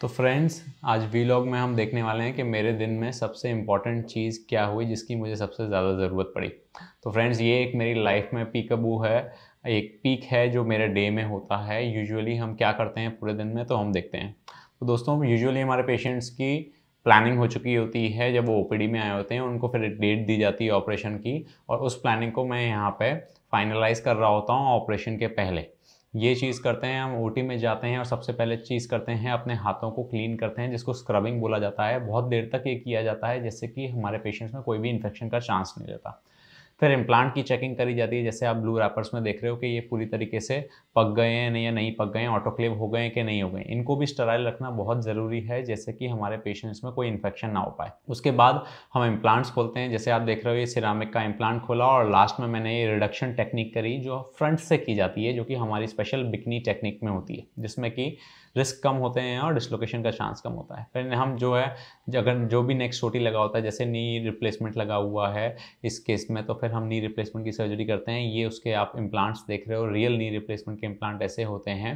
तो फ्रेंड्स आज वीलॉग में हम देखने वाले हैं कि मेरे दिन में सबसे इम्पॉर्टेंट चीज़ क्या हुई जिसकी मुझे सबसे ज़्यादा ज़रूरत पड़ी तो फ्रेंड्स ये एक मेरी लाइफ में पिकअबू है एक पीक है जो मेरे डे में होता है यूजुअली हम क्या करते हैं पूरे दिन में तो हम देखते हैं तो दोस्तों यूजुअली हमारे पेशेंट्स की प्लानिंग हो चुकी होती है जब वो ओ में आए होते हैं उनको फिर डेट दी जाती है ऑपरेशन की और उस प्लानिंग को मैं यहाँ पर फाइनलाइज कर रहा होता हूँ ऑपरेशन के पहले ये चीज़ करते हैं हम ओटी में जाते हैं और सबसे पहले चीज़ करते हैं अपने हाथों को क्लीन करते हैं जिसको स्क्रबिंग बोला जाता है बहुत देर तक ये किया जाता है जिससे कि हमारे पेशेंट्स में कोई भी इन्फेक्शन का चांस नहीं रहता फिर इम्प्लांट की चेकिंग करी जाती है जैसे आप ब्लू रैपर्स में देख रहे हो कि ये पूरी तरीके से पक गए हैं या नहीं पक गए हैं ऑटोक्लेव हो गए हैं कि नहीं हो गए इनको भी स्टराइल रखना बहुत ज़रूरी है जैसे कि हमारे पेशेंट्स में कोई इन्फेक्शन ना हो पाए उसके बाद हम इम्प्लांट्स खोलते हैं जैसे आप देख रहे हो ये सिरामिक का इम्प्लांट खोला और लास्ट में मैंने ये रिडक्शन टेक्निक करी जो फ्रंट से की जाती है जो कि हमारी स्पेशल बिकनी टेक्निक में होती है जिसमें कि रिस्क कम होते हैं और डिसलोकेशन का चांस कम होता है फिर हम जो है अगर जो भी नेक्स्ट चोटी लगा होता है जैसे नी रिप्लेसमेंट लगा हुआ है इस केस में तो फिर फिर हम नी रिप्लेसमेंट की सर्जरी करते हैं ये उसके आप इम्प्लांट्स देख रहे हो रियल नी रिप्लेसमेंट के इम्प्लांट ऐसे होते हैं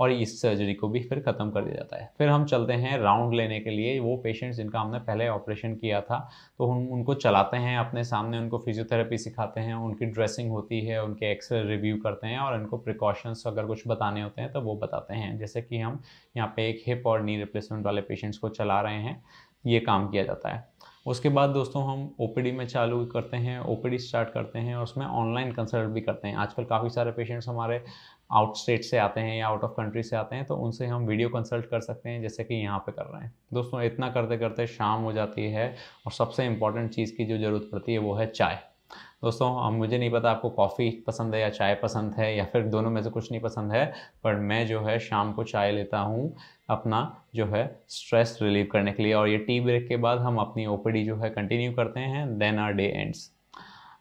और इस सर्जरी को भी फिर ख़त्म कर दिया जाता है फिर हम चलते हैं राउंड लेने के लिए वो पेशेंट्स जिनका हमने पहले ऑपरेशन किया था तो हम उनको चलाते हैं अपने सामने उनको फिजियोथेरेपी सिखाते हैं उनकी ड्रेसिंग होती है उनके एक्सरे रिव्यू करते हैं और उनको प्रिकॉशंस अगर कुछ बताने होते हैं तो वो बताते हैं जैसे कि हम यहाँ पे एक हिप और नी रिप्लेसमेंट वाले पेशेंट्स को चला रहे हैं ये काम किया जाता है उसके बाद दोस्तों हम ओ में चालू करते हैं ओ स्टार्ट करते हैं और उसमें ऑनलाइन कंसल्ट भी करते हैं आजकल काफ़ी सारे पेशेंट्स हमारे आउट स्टेट से आते हैं या आउट ऑफ कंट्री से आते हैं तो उनसे हम वीडियो कंसल्ट कर सकते हैं जैसे कि यहाँ पे कर रहे हैं दोस्तों इतना करते करते शाम हो जाती है और सबसे इम्पॉर्टेंट चीज़ की जो ज़रूरत पड़ती है वो है चाय दोस्तों हम मुझे नहीं पता आपको कॉफ़ी पसंद है या चाय पसंद है या फिर दोनों में से कुछ नहीं पसंद है पर मैं जो है शाम को चाय लेता हूँ अपना जो है स्ट्रेस रिलीव करने के लिए और ये टी ब्रेक के बाद हम अपनी ओ जो है कंटिन्यू करते हैं देन आर डे एंड्स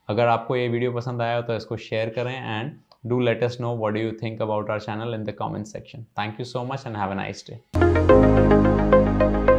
अगर आपको ये वीडियो पसंद आया हो तो इसको शेयर करें and do let us know know what do you think about our channel in the comment section thank you so much and have a day